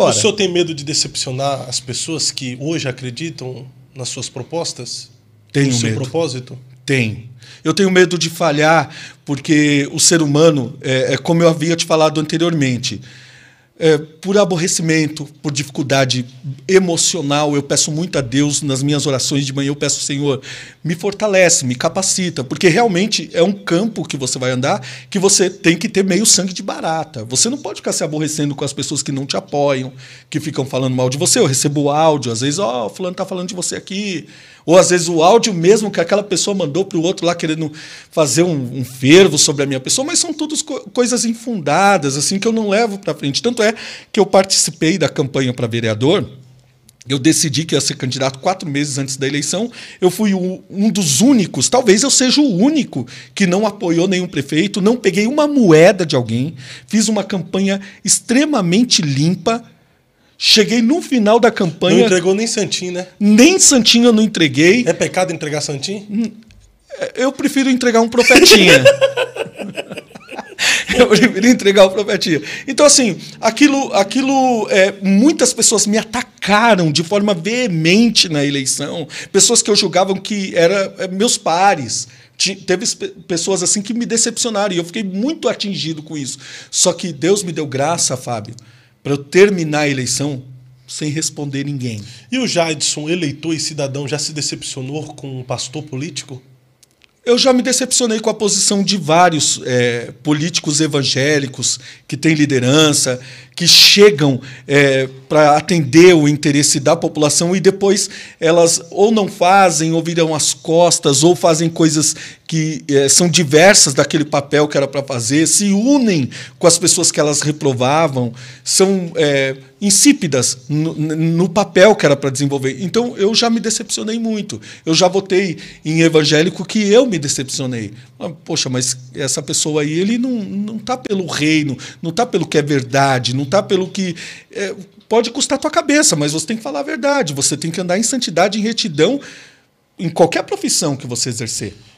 Bora. O senhor tem medo de decepcionar as pessoas que hoje acreditam nas suas propostas? Tenho no seu medo. propósito? Tenho. Eu tenho medo de falhar, porque o ser humano, é, é como eu havia te falado anteriormente, é, por aborrecimento, por dificuldade emocional, eu peço muito a Deus nas minhas orações de manhã, eu peço, Senhor, me fortalece, me capacita, porque realmente é um campo que você vai andar que você tem que ter meio sangue de barata. Você não pode ficar se aborrecendo com as pessoas que não te apoiam, que ficam falando mal de você. Eu recebo áudio, às vezes, ó, oh, fulano tá falando de você aqui, ou às vezes o áudio mesmo que aquela pessoa mandou para o outro lá querendo fazer um, um, fervo sobre a minha pessoa, mas são todas co coisas infundadas, assim, que eu não levo para frente. Tanto é que eu participei da campanha para vereador. Eu decidi que ia ser candidato quatro meses antes da eleição. Eu fui o, um dos únicos, talvez eu seja o único, que não apoiou nenhum prefeito, não peguei uma moeda de alguém, fiz uma campanha extremamente limpa Cheguei no final da campanha. Não entregou nem Santinho, né? Nem Santinho eu não entreguei. É pecado entregar Santinho? Hum, é, eu prefiro entregar um profetinha. eu prefiro entregar um profetinha. Então, assim, aquilo. aquilo é, muitas pessoas me atacaram de forma veemente na eleição. Pessoas que eu julgava que eram é, meus pares teve pessoas assim que me decepcionaram e eu fiquei muito atingido com isso. Só que Deus me deu graça, Fábio para eu terminar a eleição sem responder ninguém. E o Jadson, eleitor e cidadão, já se decepcionou com um pastor político? Eu já me decepcionei com a posição de vários é, políticos evangélicos que têm liderança, que chegam é, para atender o interesse da população e depois elas ou não fazem, ou viram as costas, ou fazem coisas que é, são diversas daquele papel que era para fazer, se unem com as pessoas que elas reprovavam, são é, insípidas no, no papel que era para desenvolver. Então eu já me decepcionei muito. Eu já votei em evangélico que eu me decepcionei. Ah, poxa, mas essa pessoa aí, ele não, não tá pelo reino, não tá pelo que é verdade, não tá pelo que. É, pode custar tua cabeça, mas você tem que falar a verdade, você tem que andar em santidade, em retidão, em qualquer profissão que você exercer.